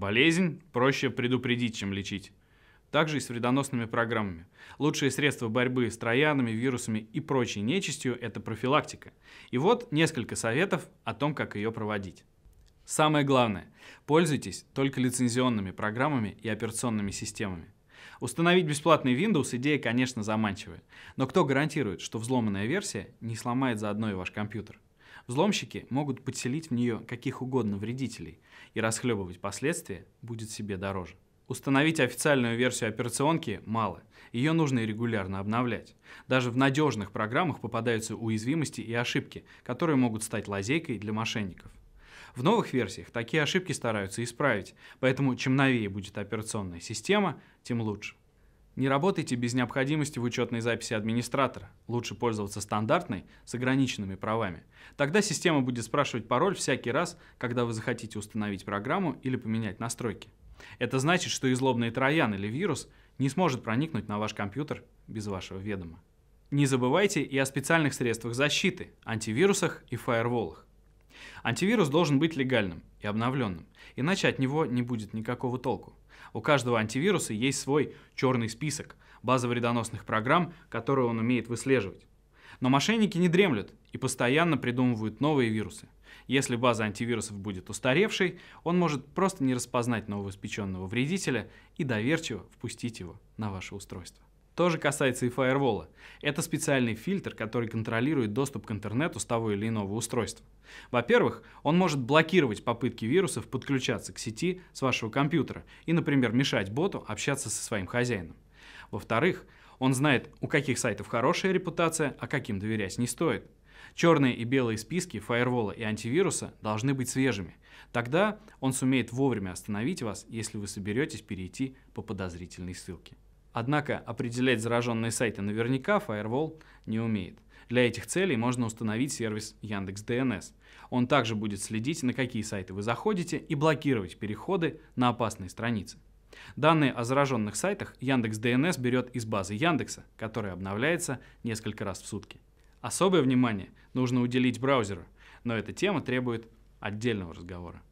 Болезнь проще предупредить, чем лечить. Также и с вредоносными программами. Лучшие средства борьбы с троянами, вирусами и прочей нечистью – это профилактика. И вот несколько советов о том, как ее проводить. Самое главное – пользуйтесь только лицензионными программами и операционными системами. Установить бесплатный Windows идея, конечно, заманчивая, но кто гарантирует, что взломанная версия не сломает заодно и ваш компьютер? Взломщики могут подселить в нее каких угодно вредителей, и расхлебывать последствия будет себе дороже. Установить официальную версию операционки мало. Ее нужно и регулярно обновлять. Даже в надежных программах попадаются уязвимости и ошибки, которые могут стать лазейкой для мошенников. В новых версиях такие ошибки стараются исправить, поэтому чем новее будет операционная система, тем лучше. Не работайте без необходимости в учетной записи администратора. Лучше пользоваться стандартной с ограниченными правами. Тогда система будет спрашивать пароль всякий раз, когда вы захотите установить программу или поменять настройки. Это значит, что и злобный троян или вирус не сможет проникнуть на ваш компьютер без вашего ведома. Не забывайте и о специальных средствах защиты, антивирусах и фаерволах. Антивирус должен быть легальным и обновленным, иначе от него не будет никакого толку. У каждого антивируса есть свой черный список вредоносных программ, которые он умеет выслеживать. Но мошенники не дремлют и постоянно придумывают новые вирусы. Если база антивирусов будет устаревшей, он может просто не распознать новоиспеченного вредителя и доверчиво впустить его на ваше устройство тоже касается и фаервола. Это специальный фильтр, который контролирует доступ к интернету с того или иного устройства. Во-первых, он может блокировать попытки вирусов подключаться к сети с вашего компьютера и, например, мешать боту общаться со своим хозяином. Во-вторых, он знает, у каких сайтов хорошая репутация, а каким доверять не стоит. Черные и белые списки фаервола и антивируса должны быть свежими. Тогда он сумеет вовремя остановить вас, если вы соберетесь перейти по подозрительной ссылке. Однако определять зараженные сайты наверняка Firewall не умеет. Для этих целей можно установить сервис Яндекс DNS. Он также будет следить, на какие сайты вы заходите, и блокировать переходы на опасные страницы. Данные о зараженных сайтах Яндекс DNS берет из базы Яндекса, которая обновляется несколько раз в сутки. Особое внимание нужно уделить браузеру, но эта тема требует отдельного разговора.